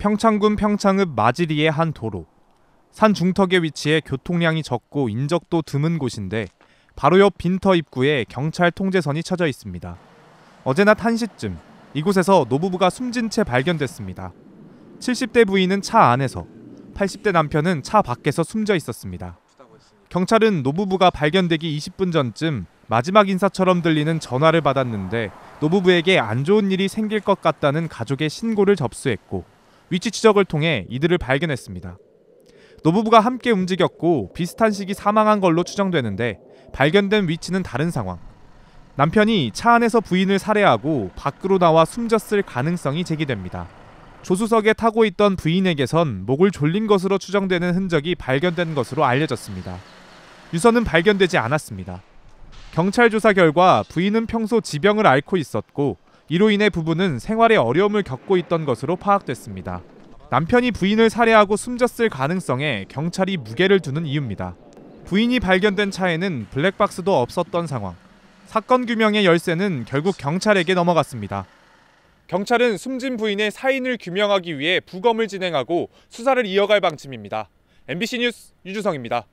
평창군 평창읍 마지리의 한 도로. 산 중턱에 위치해 교통량이 적고 인적도 드문 곳인데 바로 옆 빈터 입구에 경찰 통제선이 쳐져 있습니다. 어제 낮 1시쯤 이곳에서 노부부가 숨진 채 발견됐습니다. 70대 부인은 차 안에서, 80대 남편은 차 밖에서 숨져 있었습니다. 경찰은 노부부가 발견되기 20분 전쯤 마지막 인사처럼 들리는 전화를 받았는데 노부부에게 안 좋은 일이 생길 것 같다는 가족의 신고를 접수했고 위치 추적을 통해 이들을 발견했습니다. 노부부가 함께 움직였고 비슷한 시기 사망한 걸로 추정되는데 발견된 위치는 다른 상황. 남편이 차 안에서 부인을 살해하고 밖으로 나와 숨졌을 가능성이 제기됩니다. 조수석에 타고 있던 부인에게선 목을 졸린 것으로 추정되는 흔적이 발견된 것으로 알려졌습니다. 유서는 발견되지 않았습니다. 경찰 조사 결과 부인은 평소 지병을 앓고 있었고 이로 인해 부부는 생활에 어려움을 겪고 있던 것으로 파악됐습니다. 남편이 부인을 살해하고 숨졌을 가능성에 경찰이 무게를 두는 이유입니다. 부인이 발견된 차에는 블랙박스도 없었던 상황. 사건 규명의 열쇠는 결국 경찰에게 넘어갔습니다. 경찰은 숨진 부인의 사인을 규명하기 위해 부검을 진행하고 수사를 이어갈 방침입니다. MBC 뉴스 유주성입니다.